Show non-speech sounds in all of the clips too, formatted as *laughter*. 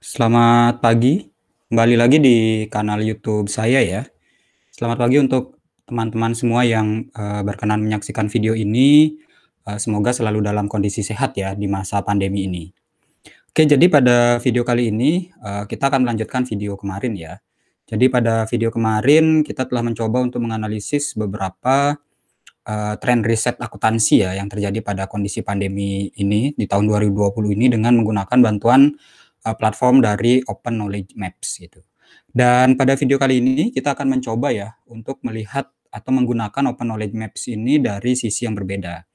Selamat pagi, kembali lagi di kanal YouTube saya ya. Selamat pagi untuk teman-teman semua yang uh, berkenan menyaksikan video ini. Uh, semoga selalu dalam kondisi sehat ya di masa pandemi ini. Oke, jadi pada video kali ini uh, kita akan melanjutkan video kemarin ya. Jadi pada video kemarin kita telah mencoba untuk menganalisis beberapa uh, tren riset akuntansi ya yang terjadi pada kondisi pandemi ini di tahun 2020 ini dengan menggunakan bantuan uh, platform dari Open Knowledge Maps gitu. Dan pada video kali ini kita akan mencoba ya untuk melihat atau menggunakan Open Knowledge Maps ini dari sisi yang berbeda.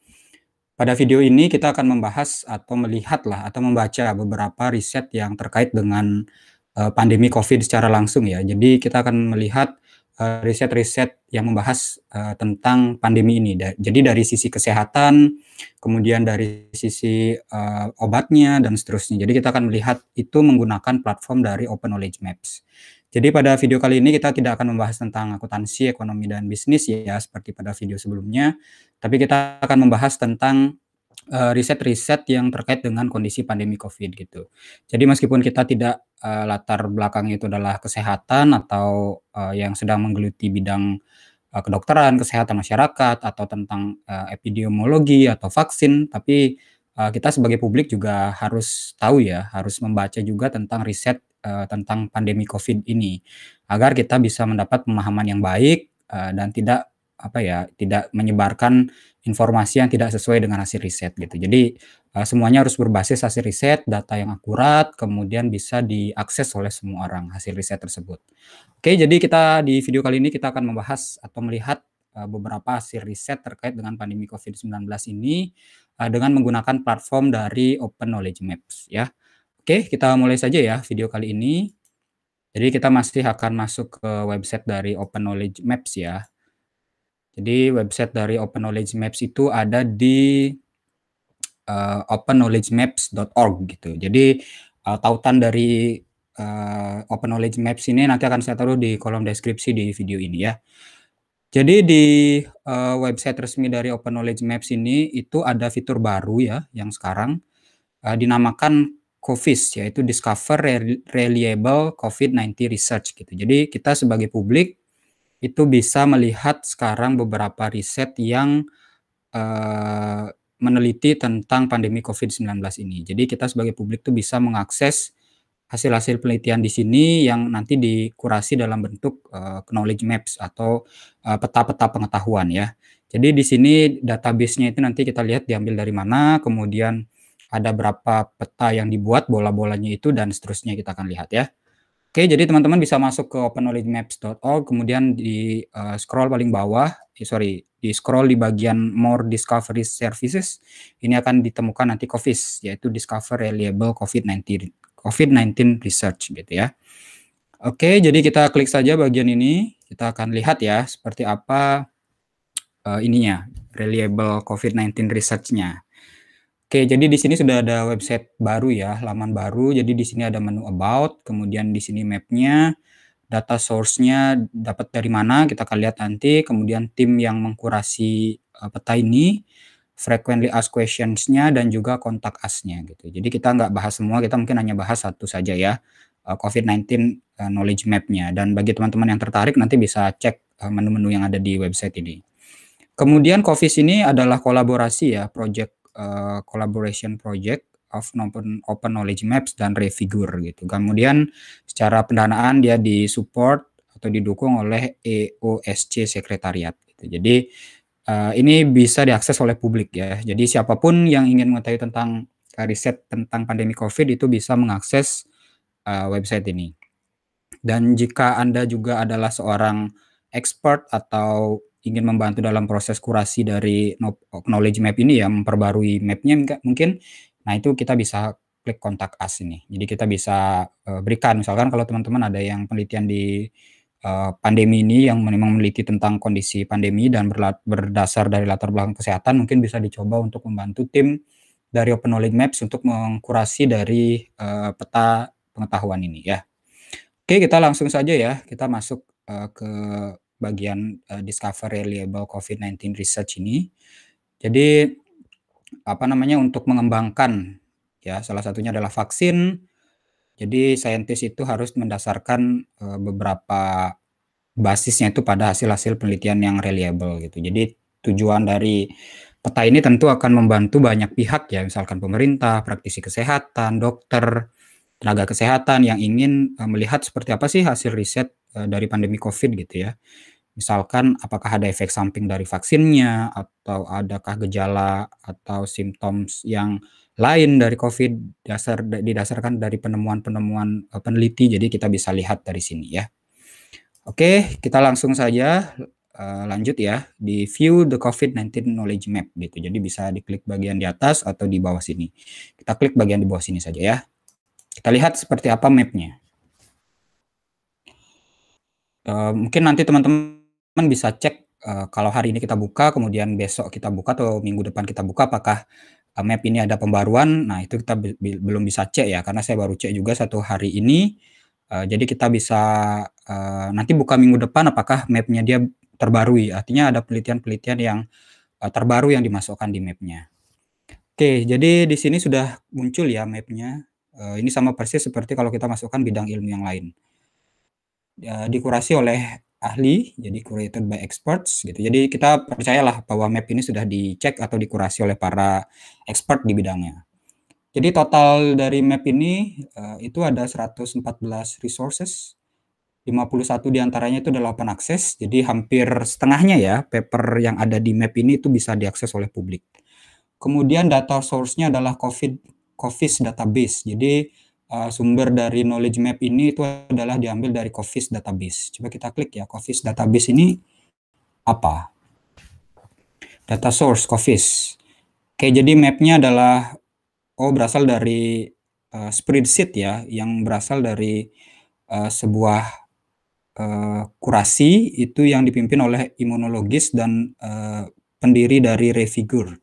Pada video ini kita akan membahas atau melihatlah atau membaca beberapa riset yang terkait dengan uh, pandemi COVID secara langsung ya. Jadi kita akan melihat Eh, riset-riset yang membahas uh, tentang pandemi ini. Da jadi dari sisi kesehatan, kemudian dari sisi uh, obatnya dan seterusnya. Jadi kita akan melihat itu menggunakan platform dari Open Knowledge Maps. Jadi pada video kali ini kita tidak akan membahas tentang akuntansi, ekonomi dan bisnis ya seperti pada video sebelumnya, tapi kita akan membahas tentang riset eh, riset-riset yang terkait dengan kondisi pandemi COVID gitu. Jadi meskipun kita tidak, uh, latar belakang itu adalah kesehatan atau, uh, yang sedang menggeluti bidang, uh, kedokteran, kesehatan masyarakat, atau tentang, uh, epidemiologi atau vaksin, tapi, uh, kita sebagai publik juga harus tahu ya, harus membaca juga tentang riset, uh, tentang pandemi COVID ini, agar kita bisa mendapat pemahaman yang baik, uh, dan tidak apa ya tidak menyebarkan informasi yang tidak sesuai dengan hasil riset gitu. Jadi uh, semuanya harus berbasis hasil riset, data yang akurat, kemudian bisa diakses oleh semua orang hasil riset tersebut. Oke, jadi kita di video kali ini kita akan membahas atau melihat uh, beberapa hasil riset terkait dengan pandemi COVID-19 ini uh, dengan menggunakan platform dari Open Knowledge Maps ya. Oke, kita mulai saja ya video kali ini. Jadi kita masih akan masuk ke website dari Open Knowledge Maps ya. Jadi website dari Open Knowledge Maps itu ada di uh, eh, openknowledgemaps.org gitu. Jadi uh, tautan dari uh, Open Knowledge Maps ini nanti akan saya taruh di kolom deskripsi di video ini ya. Jadi di uh, website resmi dari Open Knowledge Maps ini itu ada fitur baru ya yang sekarang uh, dinamakan COVID, yaitu Discover Reliable COVID-19 Research gitu. Jadi kita sebagai publik itu bisa melihat sekarang beberapa riset yang uh, meneliti tentang pandemi COVID-19 ini. Jadi kita sebagai publik tuh bisa mengakses hasil-hasil penelitian di sini yang nanti dikurasi dalam bentuk uh, knowledge maps atau eh, peta-peta uh, pengetahuan ya. Jadi di sini database-nya itu nanti kita lihat diambil dari mana, kemudian ada berapa peta yang dibuat, bola-bolanya itu dan seterusnya kita akan lihat ya. Oke, jadi teman-teman bisa masuk ke openknowledgemaps.org, kemudian di uh, scroll paling bawah, sorry, di scroll di bagian More Discovery Services, ini akan ditemukan nanti COVID, yaitu Discover Reliable COVID-19 COVID-19 Research gitu ya. Oke, jadi kita klik saja bagian ini, kita akan lihat ya seperti apa uh, ininya, Reliable COVID-19 Research-nya. Oke, jadi di sini sudah ada website baru ya, laman baru. Jadi di sini ada menu about, kemudian di sini mapnya, data source-nya dapat dari mana kita akan lihat nanti. Kemudian tim yang mengkurasi eh, peta ini, frequently asked questions-nya dan juga kontak us-nya gitu. Jadi kita nggak bahas semua, kita mungkin hanya bahas satu saja ya, eh, COVID-19 eh, knowledge map-nya. Dan bagi teman-teman yang tertarik nanti bisa cek menu-menu yang ada di website ini. Kemudian COVID ini adalah kolaborasi ya, project uh, collaboration project of open, open knowledge maps dan Refigure gitu. Kemudian secara pendanaan dia disupport atau didukung oleh EOSC Sekretariat gitu. Jadi uh, ini bisa diakses oleh publik ya. Jadi siapapun yang ingin mengetahui tentang eh, riset tentang pandemi Covid itu bisa mengakses uh, website ini. Dan jika Anda juga adalah seorang expert atau ingin membantu dalam proses kurasi dari knowledge map ini ya memperbarui mapnya mungkin nah itu kita bisa klik kontak as ini jadi kita bisa uh, berikan misalkan kalau teman-teman ada yang penelitian di uh, pandemi ini yang memang meneliti tentang kondisi pandemi dan berdasar dari latar belakang kesehatan mungkin bisa dicoba untuk membantu tim dari Open Knowledge Maps untuk mengkurasi dari uh, peta pengetahuan ini ya. Oke, kita langsung saja ya. Kita masuk uh, ke bagian uh, eh, Discover Reliable COVID-19 Research ini. Jadi apa namanya untuk mengembangkan ya salah satunya adalah vaksin. Jadi saintis itu harus mendasarkan uh, beberapa basisnya itu pada hasil-hasil penelitian yang reliable gitu. Jadi tujuan dari peta ini tentu akan membantu banyak pihak ya, misalkan pemerintah, praktisi kesehatan, dokter, tenaga kesehatan yang ingin eh, melihat seperti apa sih hasil riset Eh, dari pandemi COVID gitu ya. Misalkan apakah ada efek samping dari vaksinnya atau adakah gejala atau simptom yang lain dari COVID dasar didasarkan dari penemuan-penemuan eh, peneliti. Jadi kita bisa lihat dari sini ya. Oke, kita langsung saja eh, lanjut ya di view the COVID-19 knowledge map gitu. Jadi bisa diklik bagian di atas atau di bawah sini. Kita klik bagian di bawah sini saja ya. Kita lihat seperti apa mapnya. Eh, mungkin nanti teman-teman bisa cek, uh, kalau hari ini kita buka, kemudian besok kita buka atau minggu depan kita buka apakah, uh, map ini ada pembaruan? Nah itu kita belum bisa cek ya, karena saya baru cek juga satu hari ini, Uh, jadi kita bisa, uh, nanti buka minggu depan apakah mapnya dia terbarui, artinya ada penelitian-penelitian yang, uh, terbaru yang dimasukkan di mapnya. Oke, Oke, jadi di sini sudah muncul ya mapnya. Uh, ini sama persis seperti kalau kita masukkan bidang ilmu yang lain ya, dikurasi oleh ahli, jadi curated by experts gitu. Jadi kita percayalah bahwa map ini sudah dicek atau dikurasi oleh para expert di bidangnya. Jadi total dari map ini uh, itu ada 114 resources, 51 diantaranya itu adalah open access, jadi hampir setengahnya ya paper yang ada di map ini itu bisa diakses oleh publik. Kemudian data source-nya adalah COVID, COVID database, jadi uh, sumber dari knowledge map ini itu adalah diambil dari Covis database. Coba kita klik ya, Covis database ini apa? Data source Covis. Oke, jadi mapnya adalah oh berasal dari uh, spreadsheet ya, yang berasal dari uh, sebuah uh, kurasi itu yang dipimpin oleh imunologis dan uh, pendiri dari Refigure.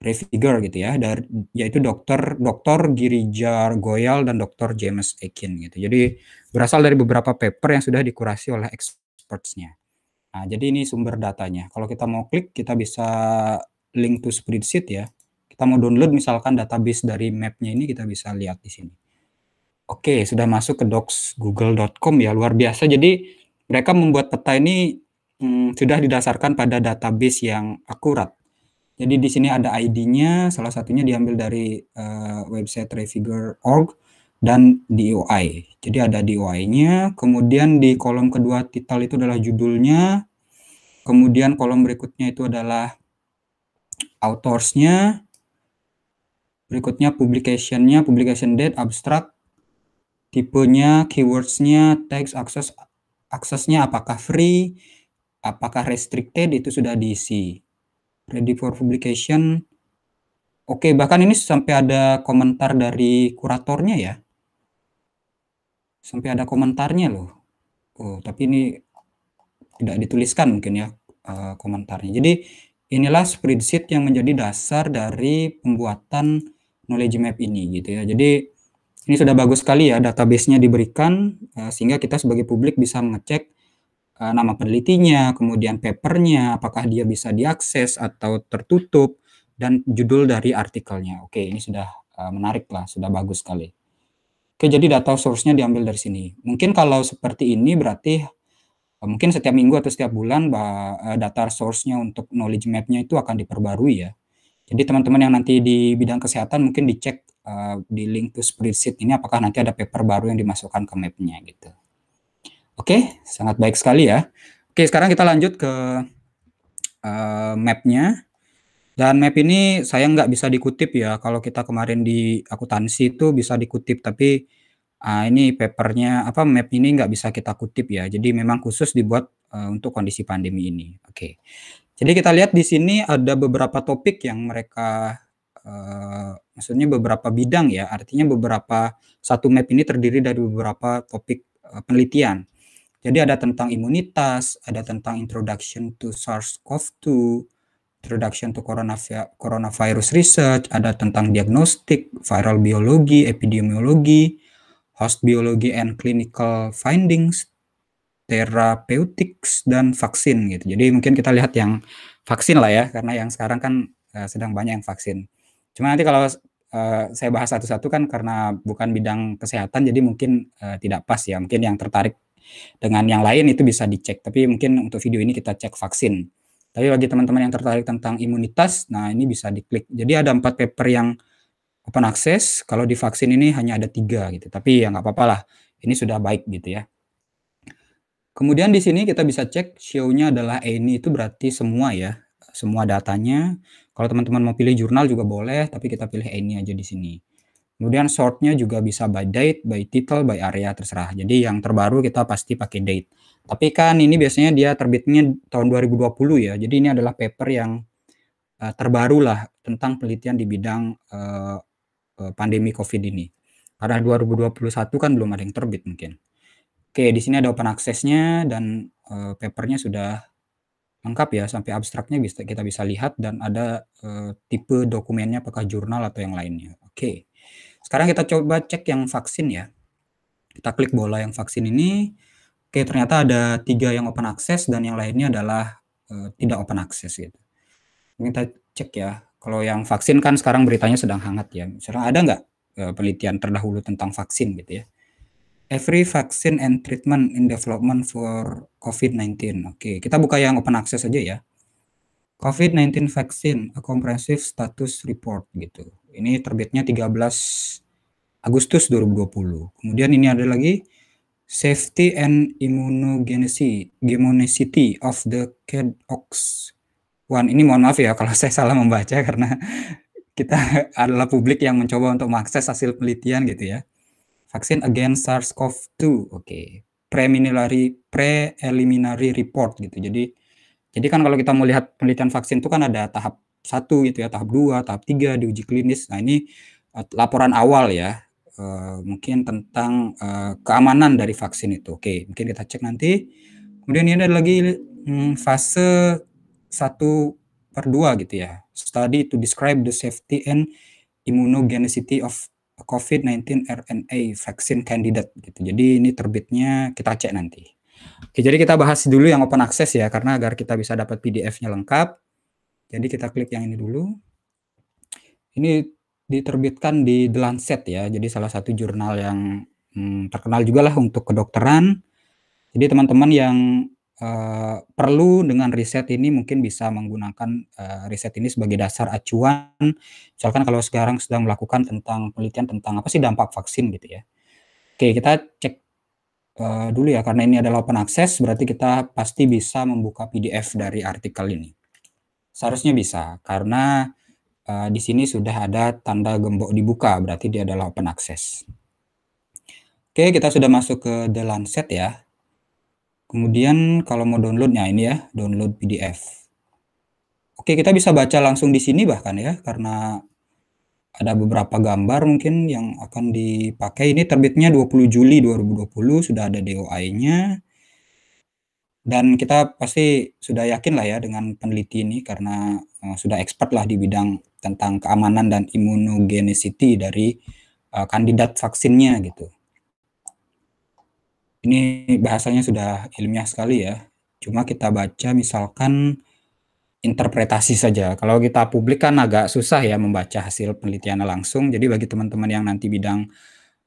Refiger gitu ya, dari, yaitu dokter dokter Girijar Goyal dan dokter James Akin gitu. Jadi berasal dari beberapa paper yang sudah dikurasi oleh expertsnya. Nah, jadi ini sumber datanya. Kalau kita mau klik, kita bisa link to spreadsheet ya. Kita mau download misalkan database dari mapnya ini, kita bisa lihat di sini. Oke, sudah masuk ke docs.google.com ya, luar biasa. Jadi mereka membuat peta ini hmm, sudah didasarkan pada database yang akurat jadi di sini ada ID-nya, salah satunya diambil dari uh, website refigure.org dan DOI. Jadi ada DOI-nya, kemudian di kolom kedua title itu adalah judulnya, kemudian kolom berikutnya itu adalah authors-nya, berikutnya publication-nya, publication date, abstract, tipenya, keywords-nya, text, akses, aksesnya apakah free, apakah restricted, itu sudah diisi ready for publication. Oke, bahkan ini sampai ada komentar dari kuratornya ya. Sampai ada komentarnya loh. Oh, tapi ini tidak dituliskan mungkin ya eh, komentarnya. Jadi inilah spreadsheet yang menjadi dasar dari pembuatan knowledge map ini gitu ya. Jadi ini sudah bagus sekali ya database-nya diberikan eh, sehingga kita sebagai publik bisa mengecek Eh, nama penelitinya, kemudian papernya, apakah dia bisa diakses atau tertutup, dan judul dari artikelnya. Oke, ini sudah eh, menarik lah, sudah bagus sekali. Oke, jadi data source-nya diambil dari sini. Mungkin kalau seperti ini berarti eh, mungkin setiap minggu atau setiap bulan data source-nya untuk knowledge map-nya itu akan diperbarui ya. Jadi teman-teman yang nanti di bidang kesehatan mungkin dicek di link to spreadsheet ini apakah nanti ada paper baru yang dimasukkan ke map-nya gitu. Oke, sangat baik sekali ya. Oke, sekarang kita lanjut ke uh, mapnya. Dan map ini saya nggak bisa dikutip ya. Kalau kita kemarin di akuntansi itu bisa dikutip, tapi uh, ini papernya apa map ini nggak bisa kita kutip ya. Jadi memang khusus dibuat uh, untuk kondisi pandemi ini. Oke, jadi kita lihat di sini ada beberapa topik yang mereka Uh, maksudnya beberapa bidang ya artinya beberapa satu map ini terdiri dari beberapa topik uh, penelitian jadi ada tentang imunitas, ada tentang introduction to SARS-CoV-2, introduction to coronavirus research, ada tentang diagnostik, viral biologi, epidemiologi, host biologi and clinical findings, therapeutics dan vaksin gitu. Jadi mungkin kita lihat yang vaksin lah ya karena yang sekarang kan eh, sedang banyak yang vaksin. Cuma nanti kalau eh, saya bahas satu-satu kan karena bukan bidang kesehatan jadi mungkin eh, tidak pas ya. Mungkin yang tertarik dengan yang lain itu bisa dicek, tapi mungkin untuk video ini kita cek vaksin. Tapi bagi teman-teman yang tertarik tentang imunitas, nah ini bisa diklik. Jadi ada empat paper yang open access. Kalau di vaksin ini hanya ada tiga gitu. Tapi ya nggak apa-apa lah. Ini sudah baik gitu ya. Kemudian di sini kita bisa cek show-nya adalah ini, itu berarti semua ya. Semua datanya. Kalau teman-teman mau pilih jurnal juga boleh, tapi kita pilih ini aja di sini. Kemudian shortnya juga bisa by date, by title, by area terserah. Jadi yang terbaru kita pasti pakai date. Tapi kan ini biasanya dia terbitnya tahun 2020 ya. Jadi ini adalah paper yang uh, terbaru lah tentang penelitian di bidang uh, pandemi COVID ini. Karena 2021 kan belum ada yang terbit mungkin. Oke, di sini ada open access-nya dan uh, papernya sudah lengkap ya sampai abstraknya bisa kita bisa lihat dan ada uh, tipe dokumennya apakah jurnal atau yang lainnya. Oke. Sekarang kita coba cek yang vaksin ya. Kita klik bola yang vaksin ini. Oke, ternyata ada tiga yang open access dan yang lainnya adalah e, tidak open access gitu. Ini kita cek ya. Kalau yang vaksin kan sekarang beritanya sedang hangat ya. Misalnya ada nggak e, penelitian terdahulu tentang vaksin gitu ya. Every vaccine and treatment in development for COVID-19. Oke, kita buka yang open access aja ya. COVID-19 vaccine, a comprehensive status report gitu. Ini terbitnya 13 Agustus 2020. Kemudian ini ada lagi Safety and Immunogenicity of the CADOX. One ini mohon maaf ya kalau *laughs* saya salah membaca karena *laughs* kita adalah publik yang mencoba untuk mengakses hasil penelitian gitu ya. Vaksin against SARS-CoV-2. Oke. Okay. Preliminary preliminary report gitu. Jadi jadi kan kalau kita melihat penelitian vaksin itu kan ada tahap satu gitu ya, tahap dua tahap tiga di uji klinis. Nah, ini uh, laporan awal ya. Uh, mungkin tentang uh, keamanan dari vaksin itu. Oke, mungkin kita cek nanti. Kemudian ini ada lagi hmm, fase satu per dua gitu ya. Study to describe the safety and immunogenicity of COVID-19 RNA vaccine candidate gitu. Jadi ini terbitnya kita cek nanti. Oke, jadi kita bahas dulu yang open access ya karena agar kita bisa dapat PDF-nya lengkap. Jadi kita klik yang ini dulu. Ini diterbitkan di The Lancet ya, jadi salah satu jurnal yang hmm, terkenal juga lah untuk kedokteran. Jadi teman-teman yang uh, perlu dengan riset ini mungkin bisa menggunakan uh, riset ini sebagai dasar acuan. Misalkan kalau sekarang sedang melakukan tentang penelitian tentang apa sih dampak vaksin gitu ya. Oke, kita cek uh, dulu ya karena ini adalah open access berarti kita pasti bisa membuka PDF dari artikel ini. Seharusnya bisa karena uh, di sini sudah ada tanda gembok dibuka, berarti dia adalah open access. Oke, kita sudah masuk ke The Lancet ya. Kemudian kalau mau downloadnya ini ya, download PDF. Oke, kita bisa baca langsung di sini bahkan ya, karena ada beberapa gambar mungkin yang akan dipakai. Ini terbitnya 20 Juli 2020, sudah ada DOI-nya. Dan kita pasti sudah yakin lah ya dengan peneliti ini karena, uh, sudah expert lah di bidang tentang keamanan dan immunogenicity dari, uh, kandidat vaksinnya gitu. Ini bahasanya sudah ilmiah sekali ya, cuma kita baca misalkan interpretasi saja. Kalau kita publik kan agak susah ya membaca hasil penelitiannya langsung, jadi bagi teman-teman yang nanti bidang,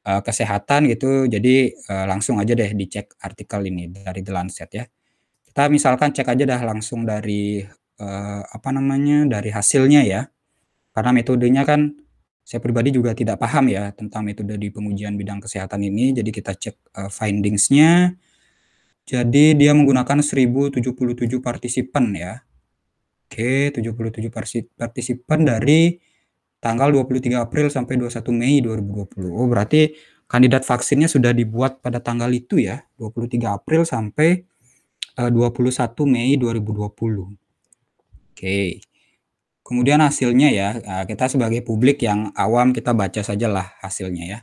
uh, kesehatan gitu jadi, uh, langsung aja deh dicek artikel ini dari The Lancet ya. Kita misalkan cek aja dah langsung dari eh, apa namanya dari hasilnya ya. Karena metodenya kan saya pribadi juga tidak paham ya tentang metode di pengujian bidang kesehatan ini. Jadi kita cek eh, findingsnya. Jadi dia menggunakan 1077 partisipan ya. Oke, 77 partisipan dari tanggal 23 April sampai 21 Mei 2020. Oh, berarti kandidat vaksinnya sudah dibuat pada tanggal itu ya, 23 April sampai Eh, puluh 21 Mei 2020. Oke. Kemudian hasilnya ya, eh, kita sebagai publik yang awam kita baca sajalah hasilnya ya.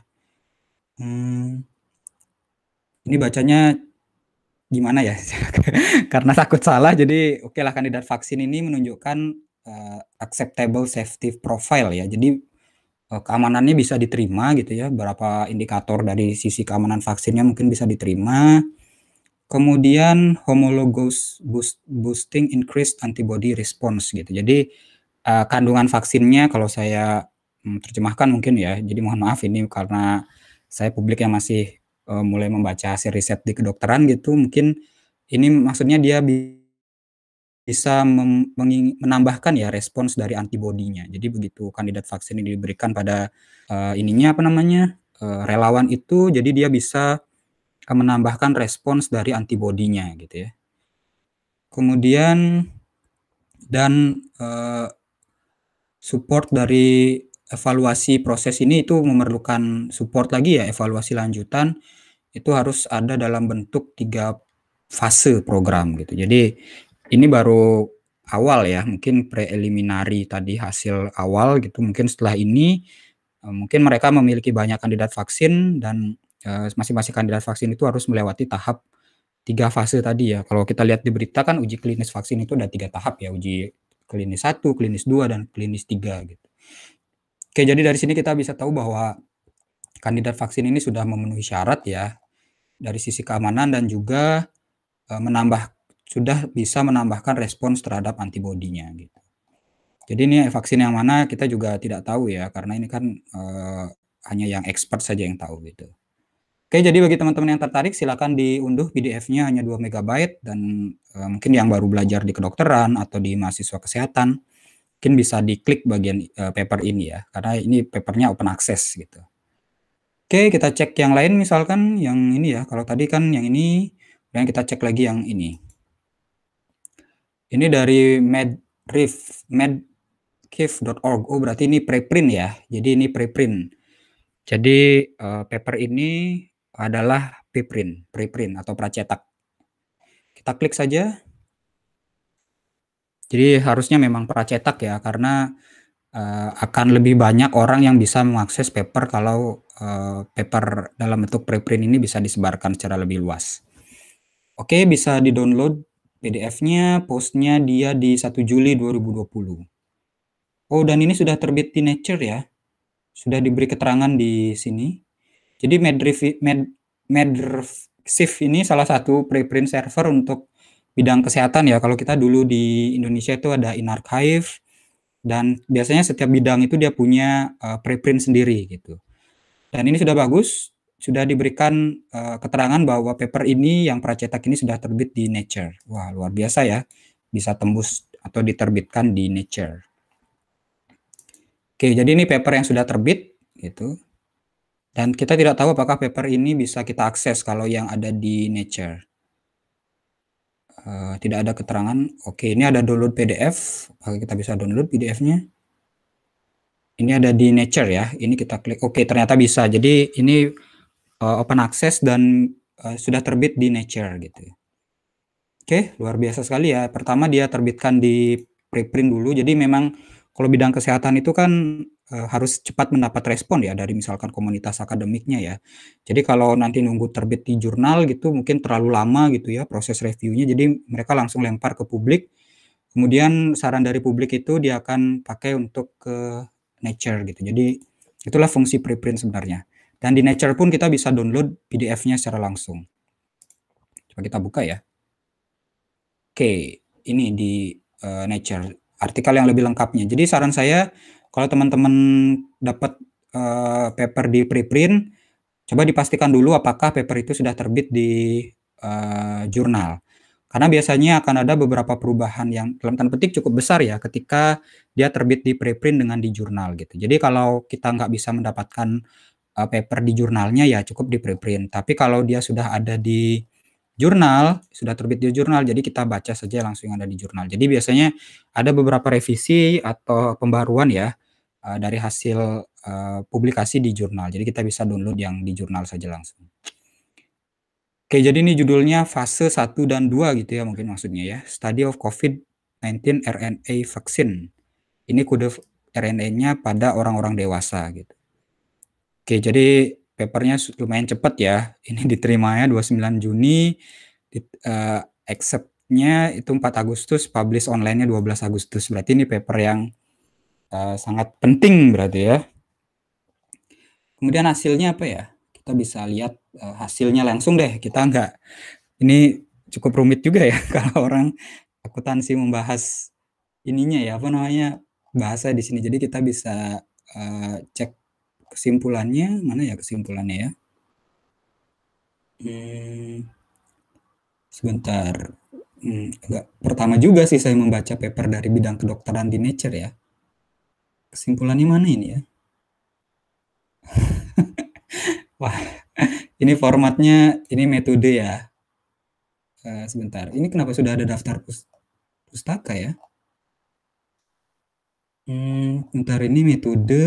Hmm, ini bacanya gimana ya? *laughs* Karena takut salah, jadi oke lah kandidat vaksin ini menunjukkan uh, acceptable safety profile ya. Jadi uh, keamanannya bisa diterima gitu ya. Berapa indikator dari sisi keamanan vaksinnya mungkin bisa diterima. Kemudian homologous boost, boosting increased antibody response gitu. Jadi uh, kandungan vaksinnya kalau saya hmm, terjemahkan mungkin ya. Jadi mohon maaf ini karena saya publik yang masih uh, mulai membaca hasil riset di kedokteran gitu. Mungkin ini maksudnya dia bi bisa menambahkan ya respons dari antibodinya. Jadi begitu kandidat vaksin ini diberikan pada uh, ininya apa namanya uh, relawan itu, jadi dia bisa menambahkan respons dari antibodinya gitu ya. Kemudian dan eh, support dari evaluasi proses ini itu memerlukan support lagi ya evaluasi lanjutan itu harus ada dalam bentuk tiga fase program gitu. Jadi ini baru awal ya mungkin preliminary tadi hasil awal gitu mungkin setelah ini eh, mungkin mereka memiliki banyak kandidat vaksin dan Eh, masing-masing kandidat vaksin itu harus melewati tahap tiga fase tadi ya. Kalau kita lihat di berita kan uji klinis vaksin itu ada tiga tahap ya, uji klinis satu klinis dua dan klinis tiga gitu. Oke, jadi dari sini kita bisa tahu bahwa kandidat vaksin ini sudah memenuhi syarat ya dari sisi keamanan dan juga eh, menambah sudah bisa menambahkan respons terhadap antibodinya gitu. Jadi ini vaksin yang mana kita juga tidak tahu ya karena ini kan e, hanya yang expert saja yang tahu gitu. Oke, jadi bagi teman-teman yang tertarik silakan diunduh PDF-nya hanya 2 MB dan e, mungkin yang baru belajar di kedokteran atau di mahasiswa kesehatan mungkin bisa diklik bagian e, paper ini ya karena ini papernya open access gitu. Oke, kita cek yang lain misalkan yang ini ya. Kalau tadi kan yang ini dan kita cek lagi yang ini. Ini dari medriff medkiff.org. Oh, berarti ini preprint ya. Jadi ini preprint. Jadi uh, paper ini adalah preprint, preprint atau pracetak. Kita klik saja. Jadi harusnya memang pracetak ya karena uh, akan lebih banyak orang yang bisa mengakses paper kalau uh, paper dalam bentuk preprint ini bisa disebarkan secara lebih luas. Oke, bisa di-download PDF-nya, post-nya dia di 1 Juli 2020. Oh, dan ini sudah terbit di Nature ya. Sudah diberi keterangan di sini. Jadi MedRxiv ini salah satu preprint server untuk bidang hmm. kesehatan ya. Kalau kita dulu di Indonesia itu ada inarchive dan biasanya setiap bidang itu dia punya uh, preprint sendiri gitu. Dan ini sudah bagus, sudah diberikan uh, keterangan bahwa paper ini yang pracetak ini sudah terbit di Nature. Wah, luar biasa ya. Bisa tembus atau diterbitkan di Nature. Oke, jadi ini paper yang sudah terbit gitu. Dan kita tidak tahu apakah paper ini bisa kita akses kalau yang ada di Nature. Uh, tidak ada keterangan. Oke, ini ada download PDF. Apakah kita bisa download PDF-nya? Ini ada di Nature ya. Ini kita klik. Oke, ternyata bisa. Jadi ini uh, open access dan uh, sudah terbit di Nature gitu. Oke, luar biasa sekali ya. Pertama dia terbitkan di preprint dulu. Jadi memang kalau bidang kesehatan itu kan Eh, harus cepat mendapat respon ya dari misalkan komunitas akademiknya ya. Jadi kalau nanti nunggu terbit di jurnal gitu mungkin terlalu lama gitu ya proses reviewnya. Jadi mereka langsung lempar ke publik. Kemudian saran dari publik itu dia akan pakai untuk ke Nature gitu. Jadi itulah fungsi preprint sebenarnya. Dan di Nature pun kita bisa download PDF-nya secara langsung. Coba kita buka ya. Oke, ini di uh, Nature artikel yang lebih lengkapnya. Jadi saran saya kalau teman-teman dapat uh, paper di preprint, coba dipastikan dulu apakah paper itu sudah terbit di uh, jurnal. Karena biasanya akan ada beberapa perubahan yang dalam tanda petik cukup besar ya ketika dia terbit di preprint dengan di jurnal gitu. Jadi kalau kita nggak bisa mendapatkan uh, paper di jurnalnya ya cukup di preprint. Tapi kalau dia sudah ada di jurnal, sudah terbit di jurnal, jadi kita baca saja langsung yang ada di jurnal. Jadi biasanya ada beberapa revisi atau pembaruan ya uh, dari hasil uh, publikasi di jurnal. Jadi kita bisa download yang di jurnal saja langsung. Oke, jadi ini judulnya fase 1 dan 2 gitu ya mungkin maksudnya ya. Study of COVID-19 RNA Vaccine. Ini kode RNA-nya pada orang-orang dewasa gitu. Oke, jadi papernya lumayan cepat ya. Ini diterimanya 29 Juni, di, uh, eh, acceptnya itu 4 Agustus, publish online-nya 12 Agustus. Berarti ini paper yang uh, sangat penting berarti ya. Kemudian hasilnya apa ya? Kita bisa lihat uh, hasilnya langsung deh. Kita nggak, ini cukup rumit juga ya *laughs* kalau orang akuntansi membahas ininya ya apa namanya bahasa di sini. Jadi kita bisa uh, cek kesimpulannya mana ya kesimpulannya ya? Hmm, sebentar. Hmm, enggak. Pertama juga sih saya membaca paper dari bidang kedokteran di Nature ya. Kesimpulannya mana ini ya? *laughs* Wah, ini formatnya, ini metode ya. Uh, sebentar, ini kenapa sudah ada daftar pustaka ya? Hmm, ntar ini metode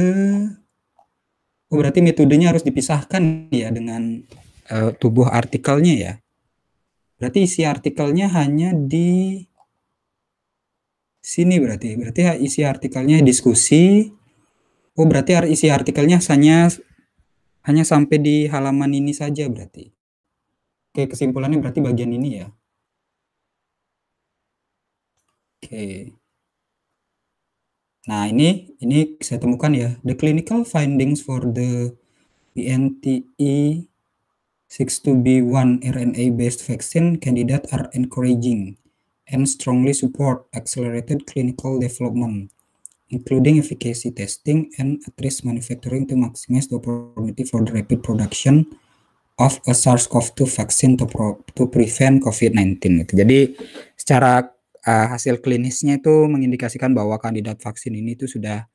Oh berarti metodenya harus dipisahkan ya dengan uh, tubuh artikelnya ya. Berarti isi artikelnya hanya di sini berarti. Berarti isi artikelnya diskusi. Oh berarti isi artikelnya hanya hanya sampai di halaman ini saja berarti. Oke, kesimpulannya berarti bagian ini ya. Oke. Nah, ini ini saya temukan ya, the clinical findings for the BNTE 62 b RNA-based vaccine candidate are encouraging and strongly support accelerated clinical development, including efficacy testing and at-risk manufacturing to maximize the opportunity for the rapid production of a SARS-CoV-2 vaccine to, pro to prevent COVID-19. Jadi secara uh, hasil klinisnya itu mengindikasikan bahwa kandidat vaksin ini itu sudah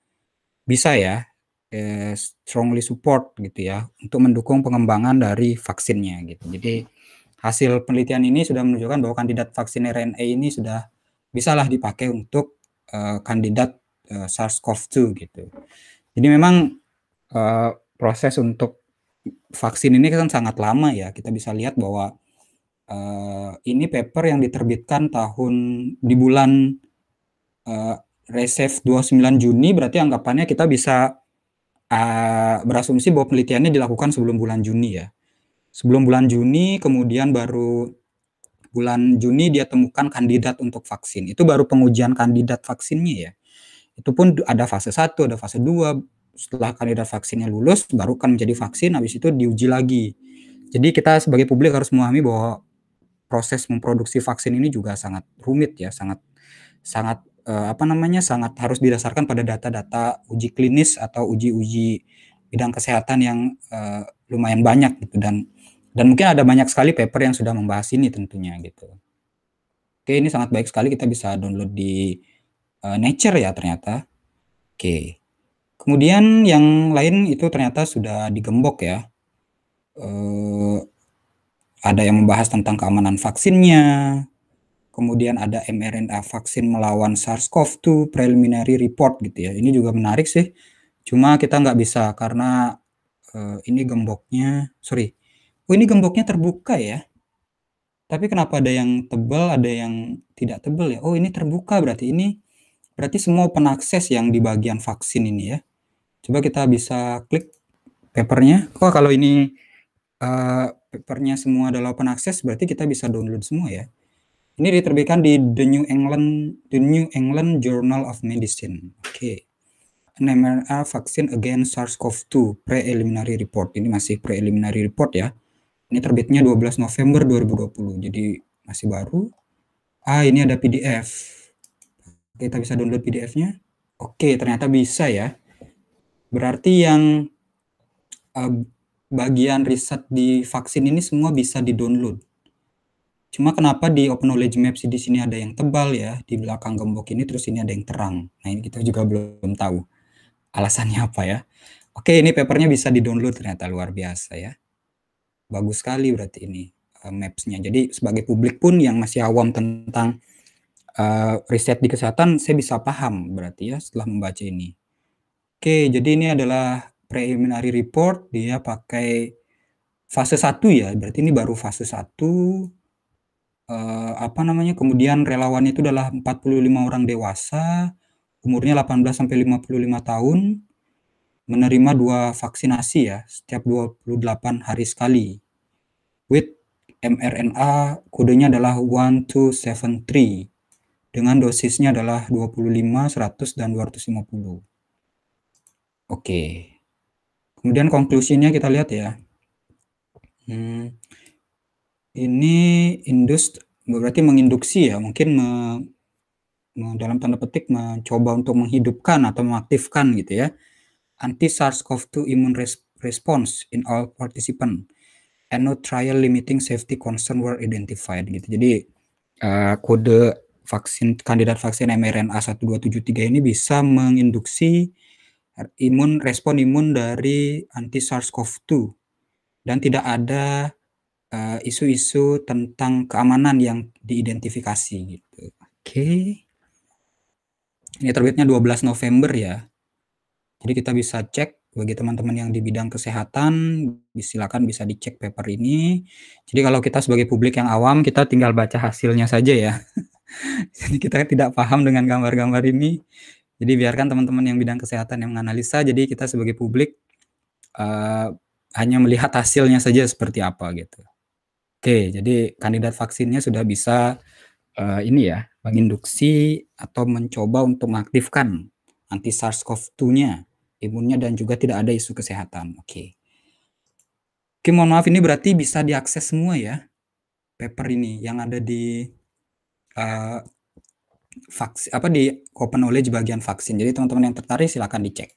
bisa ya, eh, strongly support gitu ya, untuk mendukung pengembangan dari vaksinnya gitu. Jadi hasil penelitian ini sudah menunjukkan bahwa kandidat vaksin RNA ini sudah bisalah dipakai untuk, uh, kandidat, uh, SARS-CoV-2 gitu. Jadi memang, uh, proses untuk vaksin ini kan sangat lama ya, kita bisa lihat bahwa uh, ini paper yang diterbitkan tahun di bulan uh, Resef 29 Juni berarti anggapannya kita bisa uh, berasumsi bahwa penelitiannya dilakukan sebelum bulan Juni ya. Sebelum bulan Juni kemudian baru bulan Juni dia temukan kandidat untuk vaksin. Itu baru pengujian kandidat vaksinnya ya. Itu pun ada fase 1, ada fase 2. Setelah kandidat vaksinnya lulus baru kan menjadi vaksin habis itu diuji lagi. Jadi kita sebagai publik harus memahami bahwa proses memproduksi vaksin ini juga sangat rumit ya, sangat sangat uh, apa namanya sangat harus didasarkan pada data-data uji klinis atau uji-uji bidang kesehatan yang uh, lumayan banyak gitu dan dan mungkin ada banyak sekali paper yang sudah membahas ini tentunya gitu. Oke, ini sangat baik sekali kita bisa download di uh, Nature ya ternyata. Oke. Kemudian yang lain itu ternyata sudah digembok ya. Uh, ada yang membahas tentang keamanan vaksinnya, kemudian ada mRNA vaksin melawan SARS-CoV-2 preliminary report gitu ya. Ini juga menarik sih, cuma kita nggak bisa karena uh, ini gemboknya, sorry, oh ini gemboknya terbuka ya. Tapi kenapa ada yang tebal, ada yang tidak tebal ya? Oh ini terbuka berarti ini berarti semua penakses yang di bagian vaksin ini ya. Coba kita bisa klik papernya. Kok oh, kalau ini uh, papernya semua adalah open access berarti kita bisa download semua ya. Ini diterbitkan di The New England The New England Journal of Medicine. Oke. Okay. mRNA vaccine against SARS-CoV-2 preliminary report. Ini masih preliminary report ya. Ini terbitnya 12 November 2020. Jadi masih baru. Ah, ini ada PDF. Kita bisa download PDF-nya. Oke, okay, ternyata bisa ya. Berarti yang uh, bagian riset di vaksin ini semua bisa di-download. Cuma kenapa di Open Knowledge Maps di sini ada yang tebal ya, di belakang gembok ini terus ini ada yang terang. Nah ini kita juga belum tahu alasannya *laughs* apa ya. Oke ini papernya bisa di-download ternyata luar biasa ya. Bagus sekali berarti ini uh, maps-nya. Jadi sebagai publik pun yang masih awam tentang uh, riset di kesehatan saya bisa paham berarti ya setelah membaca ini. Oke jadi ini adalah preliminary report dia pakai fase 1 ya. Berarti ini baru fase 1 eh, apa namanya? Kemudian relawan itu adalah 45 orang dewasa, umurnya 18 sampai 55 tahun, menerima dua vaksinasi ya setiap 28 hari sekali. With mRNA kodenya adalah 1273 dengan dosisnya adalah 25, 100 dan 250. Oke. Okay. Kemudian konklusinya kita lihat ya. Hmm, ini indus berarti menginduksi ya, mungkin me, me, dalam tanda petik mencoba untuk menghidupkan atau mengaktifkan gitu ya anti SARS-CoV-2 immune res response in all participant and no trial limiting safety concern were identified gitu. Jadi uh, kode vaksin kandidat vaksin mRNA 1273 ini bisa menginduksi imun respon imun dari anti SARS-CoV-2 dan tidak ada eh, isu-isu uh, tentang keamanan yang diidentifikasi gitu. Oke. Okay. Ini terbitnya 12 November ya. Jadi kita bisa cek bagi teman-teman yang di bidang kesehatan silakan bisa dicek paper ini. Jadi kalau kita sebagai publik yang awam kita tinggal baca hasilnya saja ya. *laughs* Jadi kita tidak paham dengan gambar-gambar ini, jadi biarkan teman-teman yang bidang kesehatan yang menganalisa. Jadi kita sebagai publik uh, hanya melihat hasilnya saja seperti apa gitu. Oke, jadi kandidat vaksinnya sudah bisa uh, ini ya menginduksi atau mencoba untuk mengaktifkan anti SARS-CoV-2-nya, imunnya dan juga tidak ada isu kesehatan. Oke. Oke, mohon maaf ini berarti bisa diakses semua ya paper ini yang ada di uh, vaksin apa di open knowledge bagian vaksin. Jadi teman-teman yang tertarik silahkan dicek.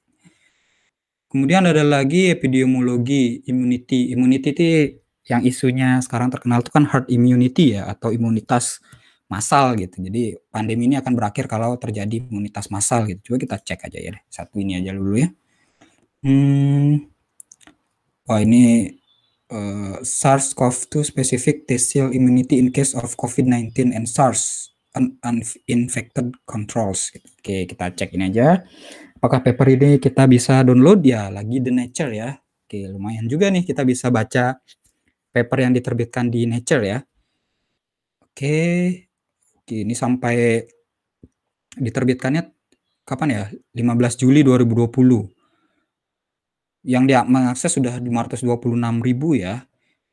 Kemudian ada lagi epidemiologi immunity. Immunity itu yang isunya sekarang terkenal itu kan herd immunity ya atau imunitas massal gitu. Jadi pandemi ini akan berakhir kalau terjadi imunitas massal gitu. Coba kita cek aja ya deh. Satu ini aja dulu ya. Hmm. Oh ini uh, eh, SARS-CoV-2 specific T cell immunity in case of COVID-19 and SARS uninfected controls. Oke, kita cek ini aja. Apakah paper ini kita bisa download ya? Lagi The Nature ya. Oke, lumayan juga nih kita bisa baca paper yang diterbitkan di Nature ya. Oke. Oke, ini sampai diterbitkannya kapan ya? 15 Juli 2020. Yang dia mengakses sudah 526 ribu ya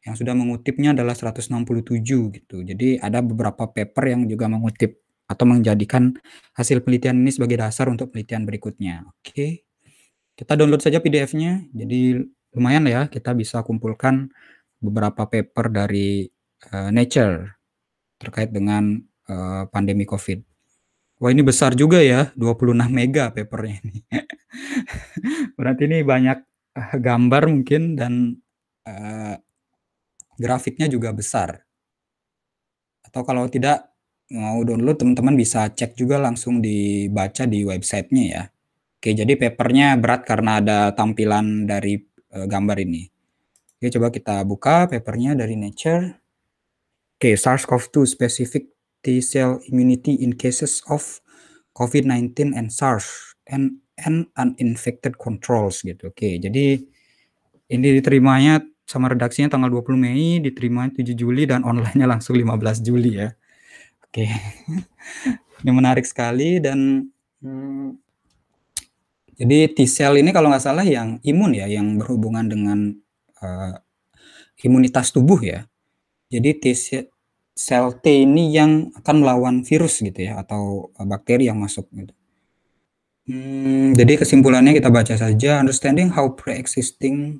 yang sudah mengutipnya adalah 167 gitu. Jadi ada beberapa paper yang juga mengutip atau menjadikan hasil penelitian ini sebagai dasar untuk penelitian berikutnya. Oke. Kita download saja PDF-nya. Jadi lumayan ya kita bisa kumpulkan beberapa paper dari uh, Nature terkait dengan uh, pandemi Covid. Wah ini besar juga ya, 26 mega papernya ini. *laughs* Berarti ini banyak eh, gambar mungkin dan uh, grafiknya juga besar. Atau kalau tidak mau download teman-teman bisa cek juga langsung dibaca di websitenya ya. Oke, jadi papernya berat karena ada tampilan dari eh, gambar ini. Oke, coba kita buka papernya dari Nature. Oke, SARS-CoV-2 specific T-cell immunity in cases of COVID-19 and SARS and, and uninfected controls gitu. Oke, jadi ini diterimanya sama redaksinya tanggal 20 Mei, diterima 7 Juli dan onlinenya langsung 15 Juli ya. Oke. Okay. *laughs* ini menarik sekali dan hmm, jadi T-cell ini kalau nggak salah yang imun ya, yang berhubungan dengan uh, imunitas tubuh ya. Jadi T-cell T ini yang akan melawan virus gitu ya atau eh, bakteri yang masuk gitu. Hmm, jadi kesimpulannya kita baca saja understanding how pre-existing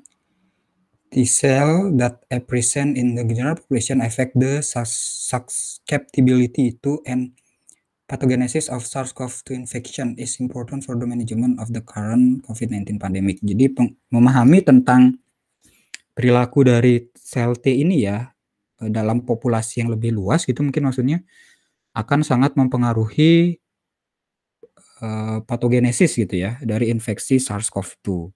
T cell that are present in the general population affect the susceptibility to and pathogenesis of SARS-CoV-2 infection is important for the management of the current COVID-19 pandemic. Jadi memahami tentang perilaku dari sel T ini ya eh, dalam populasi yang lebih luas gitu mungkin maksudnya akan sangat mempengaruhi uh, eh, patogenesis gitu ya dari infeksi SARS-CoV-2.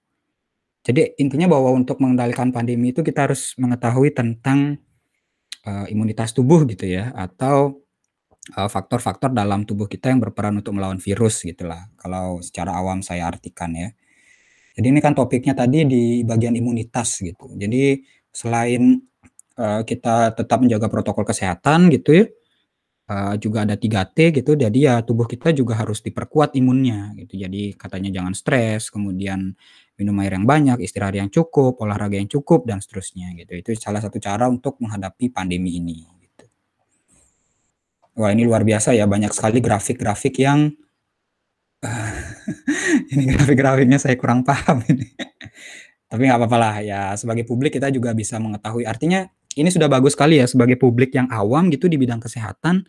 Jadi intinya bahwa untuk mengendalikan pandemi itu kita harus mengetahui tentang uh, imunitas tubuh gitu ya atau eh, faktor-faktor uh, dalam tubuh kita yang berperan untuk melawan virus gitulah. Kalau secara awam saya artikan ya. Jadi ini kan topiknya tadi di bagian imunitas gitu. Jadi selain uh, kita tetap menjaga protokol kesehatan gitu ya. Uh, juga ada 3T gitu. Jadi ya tubuh kita juga harus diperkuat imunnya gitu. Jadi katanya jangan stres, kemudian minum air yang banyak, istirahat yang cukup, olahraga yang cukup dan seterusnya gitu. Itu salah satu cara untuk menghadapi pandemi ini gitu. Wah, ini luar biasa ya, banyak sekali grafik-grafik yang eh, *laughs* ini grafik-grafiknya saya kurang paham ini. Tapi nggak apa-apa lah ya, sebagai publik kita juga bisa mengetahui. Artinya ini sudah bagus sekali ya sebagai publik yang awam gitu di bidang kesehatan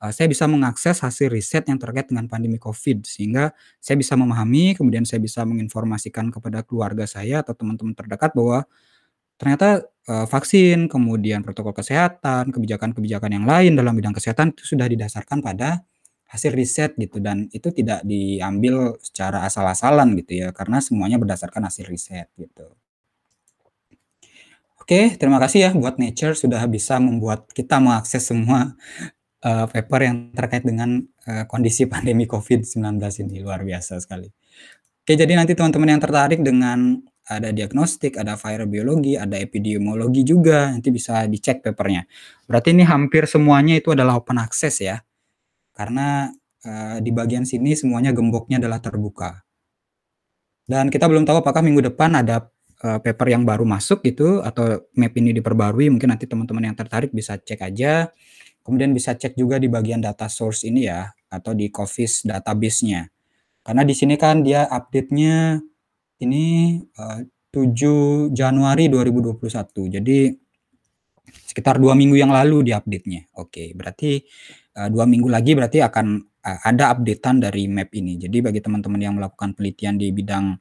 Eh, saya bisa mengakses hasil riset yang terkait dengan pandemi COVID sehingga saya bisa memahami kemudian saya bisa menginformasikan kepada keluarga saya atau teman-teman terdekat bahwa ternyata eh, vaksin kemudian protokol kesehatan kebijakan-kebijakan yang lain dalam bidang kesehatan itu sudah didasarkan pada hasil riset gitu dan itu tidak diambil secara asal-asalan gitu ya karena semuanya berdasarkan hasil riset gitu. Oke, terima kasih ya buat Nature sudah bisa membuat kita mengakses semua uh, paper yang terkait dengan uh, kondisi *laughs* pandemi COVID-19 ini luar biasa sekali. Oke, jadi nanti teman-teman yang tertarik dengan ada diagnostik, ada virobiologi, ada epidemiologi juga, nanti bisa dicek papernya. Berarti ini hampir semuanya itu adalah open access ya. Karena uh, di bagian sini semuanya gemboknya adalah terbuka. Dan kita belum tahu apakah minggu depan ada paper yang baru masuk gitu atau map ini diperbarui, mungkin nanti teman-teman yang tertarik bisa cek aja. Kemudian bisa cek juga di bagian data source ini ya, atau di Covis database-nya. Karena di sini kan dia update-nya ini eh, uh, 7 Januari 2021. Jadi sekitar dua minggu yang lalu di update-nya. Oke, berarti uh, dua minggu lagi berarti akan uh, ada updatean dari map ini. Jadi bagi teman-teman yang melakukan penelitian di bidang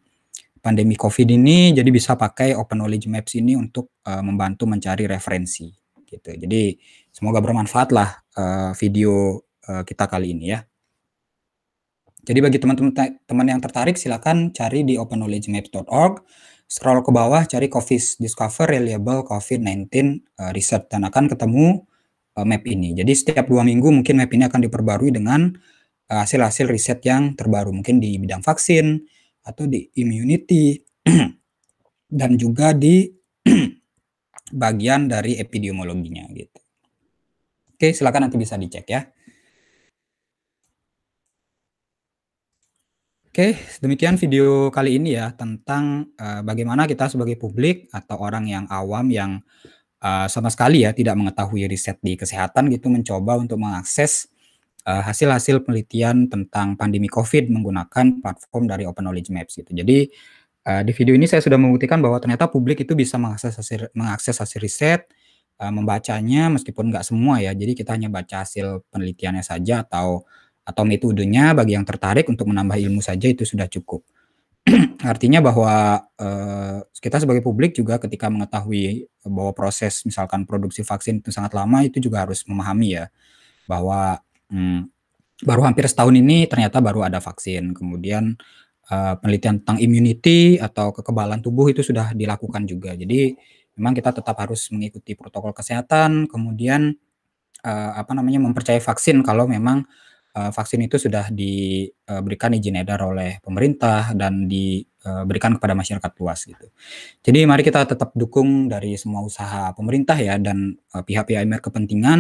pandemi COVID ini, jadi bisa pakai Open Knowledge Maps ini untuk uh, membantu mencari referensi gitu. Jadi Semoga bermanfaat lah uh, video uh, kita kali ini ya. Jadi bagi teman-teman yang tertarik silakan cari di openknowledgemaps.org, scroll ke bawah cari COVID Discover Reliable COVID-19 uh, eh, Research dan akan ketemu map ini. Jadi setiap dua minggu mungkin map ini akan diperbarui dengan hasil-hasil riset yang terbaru mungkin di bidang vaksin atau di immunity *clears throat* dan juga di *clears throat* bagian dari epidemiologinya gitu. Oke, silakan nanti bisa dicek ya. Oke, demikian video kali ini ya tentang uh, bagaimana kita sebagai publik atau orang yang awam yang uh, sama sekali ya tidak mengetahui riset di kesehatan gitu mencoba untuk mengakses eh, hasil-hasil uh, penelitian tentang pandemi COVID menggunakan platform dari Open Knowledge Maps gitu. Jadi uh, di video ini saya sudah membuktikan bahwa ternyata publik itu bisa mengakses hasil, mengakses hasil riset, Eh, membacanya meskipun nggak semua ya. Jadi kita hanya baca hasil penelitiannya saja atau atau metodenya bagi yang tertarik untuk menambah ilmu saja itu sudah cukup. *clears throat* Artinya bahwa uh, kita sebagai publik juga ketika mengetahui bahwa proses misalkan produksi vaksin itu sangat lama itu juga harus memahami ya bahwa hmm, baru hampir setahun ini ternyata baru ada vaksin. Kemudian uh, penelitian tentang immunity atau kekebalan tubuh itu sudah dilakukan juga. Jadi memang kita tetap harus mengikuti protokol kesehatan, kemudian uh, apa namanya mempercayai vaksin kalau memang uh, vaksin itu sudah diberikan eh, izin edar oleh pemerintah dan diberikan kepada masyarakat luas gitu. Jadi mari kita tetap dukung dari semua usaha pemerintah ya dan pihak-pihak yang kepentingan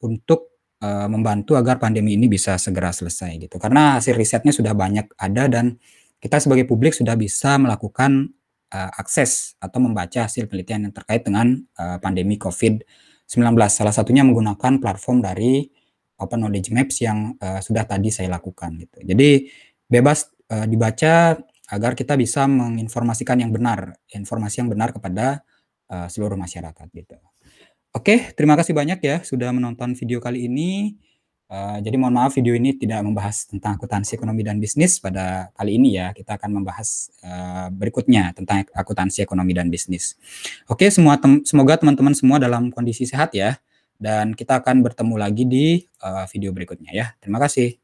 untuk uh, membantu agar pandemi ini bisa segera selesai gitu. Karena hasil risetnya sudah banyak ada dan kita sebagai publik sudah bisa melakukan uh, akses atau membaca hasil penelitian yang terkait dengan uh, pandemi COVID-19. Salah satunya menggunakan platform dari Open Knowledge Maps yang uh, sudah tadi saya lakukan. Gitu. Jadi bebas uh, dibaca agar kita bisa menginformasikan yang benar, informasi yang benar kepada uh, seluruh masyarakat. Gitu. Oke, terima kasih banyak ya sudah menonton video kali ini. Eh, jadi mohon maaf video ini tidak membahas tentang akuntansi ekonomi dan bisnis pada kali ini ya. Kita akan membahas uh, berikutnya tentang akuntansi ekonomi dan bisnis. Oke, semua tem semoga teman-teman semua dalam kondisi sehat ya. Dan kita akan bertemu lagi di uh, video berikutnya ya. Terima kasih.